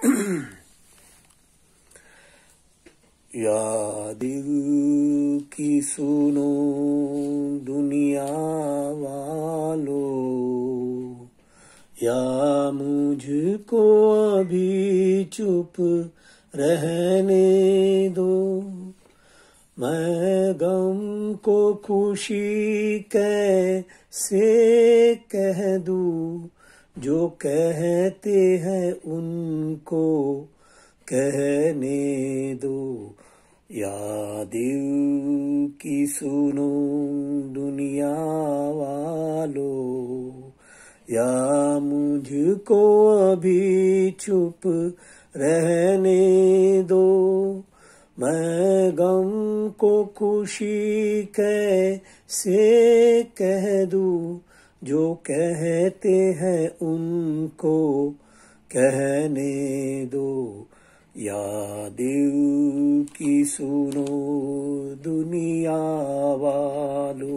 या की सुनो दुनिया वालो या मुझको अभी चुप रहने दो मैं गम को खुशी कैसे कह दूँ जो कहते हैं उनको कहने दो यादिव की सुनो दुनिया वालो या मुझको अभी चुप रहने दो मैं गम को खुशी कैसे कह दूँ जो कहते हैं उनको कहने दो या दिल की सुनो दुनिया वालो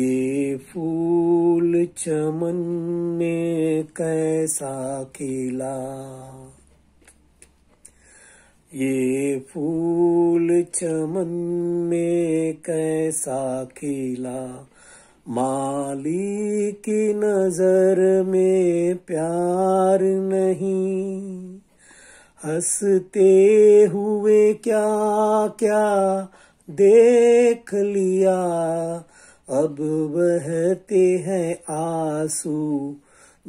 ये फूल चमन में कैसा खिला ये फूल चमन में कैसा खिला माली की नजर में प्यार नहीं हंसते हुए क्या क्या देख लिया अब बहते हैं आंसू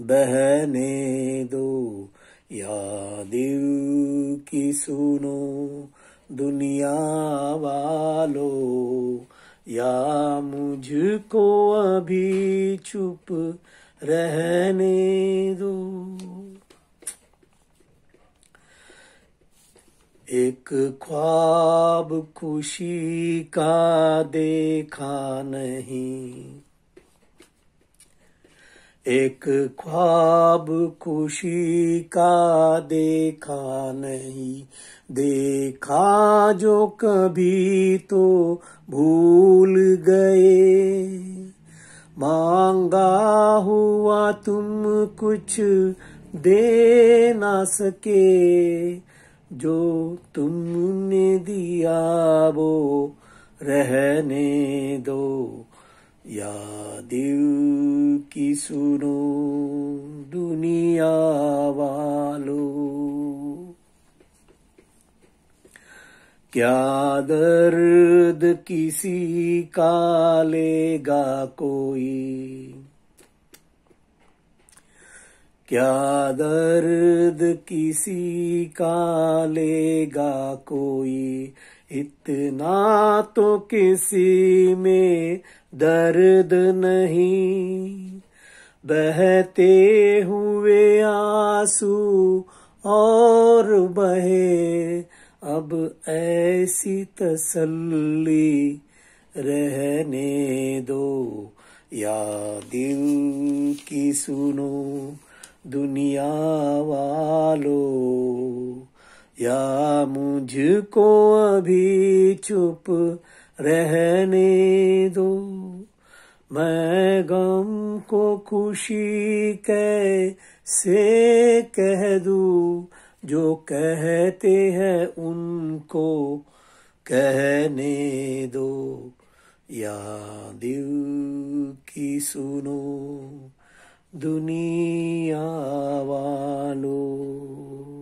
बहने दो या दिल की सुनो दुनिया वालो या मुझको अभी चुप रहने दो एक ख्वाब खुशी का देखा नहीं एक ख्वाब खुशी का देखा नहीं देखा जो कभी तो भूल गए मांगा हुआ तुम कुछ दे ना सके जो तुमने दिया वो रहने दो यादिव की सुनो दुनिया वालो क्या दर्द किसी का लेगा कोई क्या दर्द किसी का लेगा कोई इतना तो किसी में दर्द नहीं बहते हुए आंसू और बहे अब ऐसी तसल्ली रहने दो या दिल की सुनो दुनिया वालों या मुझको अभी चुप रहने दो मैं गम को खुशी कैसे कह दू जो कहते हैं उनको कहने दो या दिल की सुनो दुनिया वालों